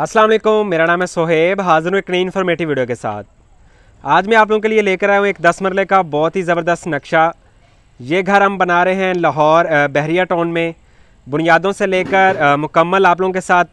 अस्सलाम वालेकुम मेरा नाम है सोहेब हाजिर हूँ एक नई इन्फॉर्मेटिव वीडियो के साथ आज मैं आप लोगों के लिए लेकर आया हूँ एक दस मरले का बहुत ही ज़बरदस्त नक्शा ये घर हम बना रहे हैं लाहौर बहरिया टाउन में बुनियादों से लेकर मुकम्मल आप लोगों के साथ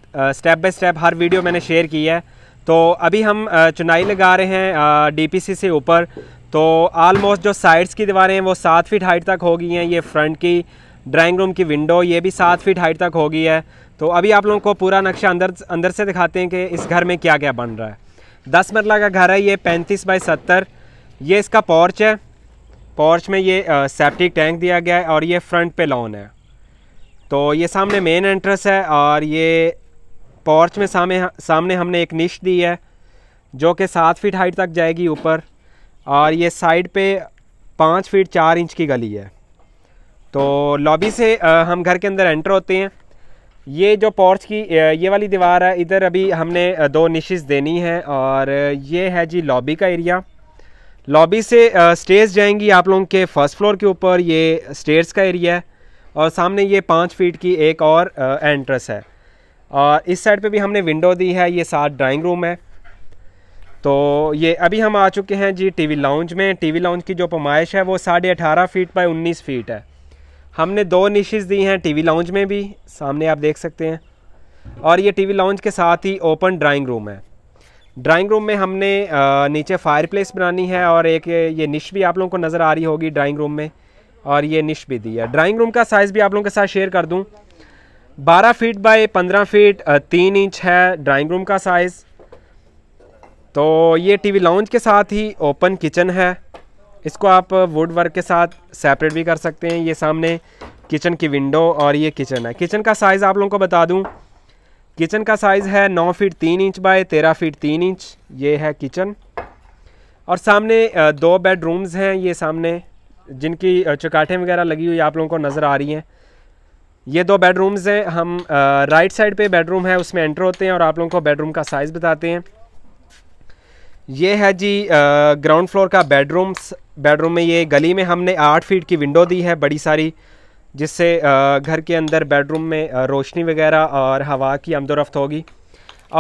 स्टेप बाय स्टेप हर वीडियो मैंने शेयर की है तो अभी हम चुनाई लगा रहे हैं सी से ऊपर तो आलमोस्ट जो साइड्स की दीवारें हैं वो सात फीट हाइट तक हो गई हैं ये फ्रंट की ड्राइंग रूम की विंडो ये भी सात फीट हाइट तक हो गई है तो अभी आप लोगों को पूरा नक्शा अंदर अंदर से दिखाते हैं कि इस घर में क्या क्या बन रहा है दस मरला का घर है ये पैंतीस बाई सत्तर ये इसका पॉर्च है पॉर्च में ये सेप्टिक टैंक दिया गया है और ये फ्रंट पे लॉन है तो ये सामने मेन एंट्रेंस है और ये पॉर्च में सामने सामने हमने एक निश दी है जो कि सात फीट हाइट तक जाएगी ऊपर और ये साइड पे पाँच फीट चार इंच की गली है तो लॉबी से हम घर के अंदर एंटर होते हैं ये जो पोर्च की ये वाली दीवार है इधर अभी हमने दो निशेस देनी है और ये है जी लॉबी का एरिया लॉबी से स्टेज जाएंगी आप लोगों के फर्स्ट फ्लोर के ऊपर ये स्टेयर्स का एरिया है और सामने ये पाँच फीट की एक और एंट्रेस है और इस साइड पे भी हमने विंडो दी है ये साथ ड्राइंग रूम है तो ये अभी हम आ चुके हैं जी टीवी लाउंज में टीवी लाउंज की जो पमाइश है वो साढ़े अठारह फीट बाई उन्नीस फीट है हमने दो निशेज़ दी हैं टीवी लाउंज में भी सामने आप देख सकते हैं और ये टीवी लाउंज के साथ ही ओपन ड्राइंग रूम है ड्राइंग रूम में हमने नीचे फायर प्लेस बनानी है और एक ये निश भी आप लोगों को नज़र आ रही होगी ड्राइंग रूम में और ये निश भी दी है ड्राइंग रूम का साइज़ भी आप लोगों के साथ शेयर कर दूँ बारह फीट बाई पंद्रह फीट तीन इंच है ड्राइंग रूम का साइज़ तो ये टीवी लाउंज के साथ ही ओपन किचन है इसको आप वुड वर्क के साथ सेपरेट भी कर सकते हैं ये सामने किचन की विंडो और ये किचन है किचन का साइज़ आप लोगों को बता दूं किचन का साइज़ है नौ फीट तीन इंच बाय तेरह फीट तीन इंच ये है किचन और सामने दो बेडरूम्स हैं ये सामने जिनकी चौकाठें वगैरह लगी हुई आप लोगों को नज़र आ रही हैं ये दो बेडरूम्स हैं हम राइट साइड पे बेडरूम है उसमें एंटर होते हैं और आप लोगों को बेडरूम का साइज़ बताते हैं ये है जी ग्राउंड फ्लोर का बेडरूम्स बेडरूम में ये गली में हमने आठ फीट की विंडो दी है बड़ी सारी जिससे घर के अंदर बेडरूम में रोशनी वगैरह और हवा की आमदोरफ्त होगी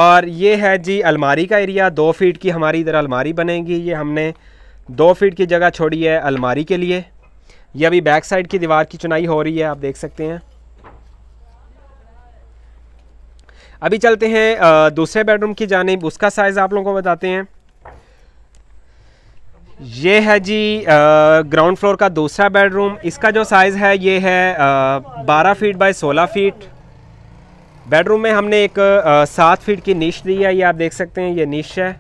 और ये है जी अलमारी का एरिया दो फीट की हमारी इधर अलमारी बनेगी ये हमने दो फीट की जगह छोड़ी है अलमारी के लिए ये अभी बैक साइड की दीवार की चुनाई हो रही है आप देख सकते हैं अभी चलते हैं दूसरे बेडरूम की जानब उसका साइज़ आप लोगों को बताते हैं ये है जी ग्राउंड फ्लोर का दूसरा बेडरूम इसका जो साइज़ है ये है बारह फीट बाय सोलह फीट बेडरूम में हमने एक सात फीट की नीच दी है ये आप देख सकते हैं ये नीच है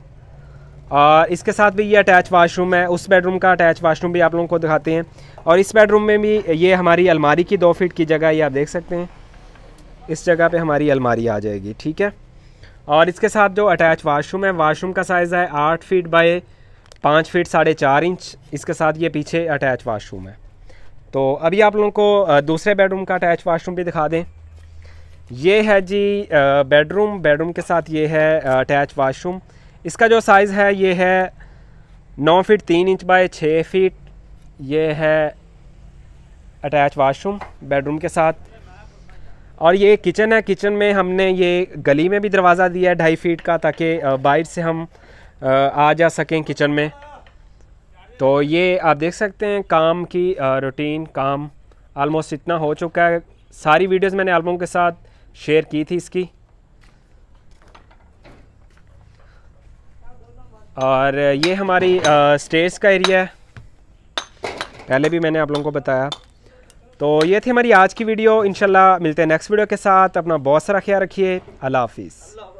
और इसके साथ भी ये अटैच वाशरूम है उस बेडरूम का अटैच वाशरूम भी आप लोगों को दिखाते हैं और इस बेडरूम में भी ये हमारी अलमारी की दो फीट की जगह ये आप देख सकते हैं इस जगह पे हमारी अलमारी आ जाएगी ठीक है और इसके साथ जो अटैच वाशरूम है वाशरूम का साइज़ है आठ फीट बाई पाँच फीट साढ़े चार इंच इसके साथ ये पीछे अटैच वाशरूम है तो अभी आप लोगों को दूसरे बेडरूम का अटैच वाशरूम भी दिखा दें ये है जी बेडरूम बेडरूम के साथ ये है अटैच वाशरूम इसका जो साइज़ है ये है नौ फीट तीन इंच बाय छः फीट ये है अटैच वाशरूम बेडरूम के साथ और ये किचन है किचन में हमने ये गली में भी दरवाज़ा दिया है ढाई फीट का ताकि बाहर से हम आ जा सकें किचन में तो ये आप देख सकते हैं काम की रूटीन काम आलमोस्ट इतना हो चुका है सारी वीडियोस मैंने एल्बम के साथ शेयर की थी इसकी और ये हमारी स्टेज का एरिया है पहले भी मैंने आप लोगों को बताया तो ये थी हमारी आज की वीडियो इनशाला मिलते हैं नेक्स्ट वीडियो के साथ अपना बहुत सारा ख्याल रखिए अल्लाह हाफिज़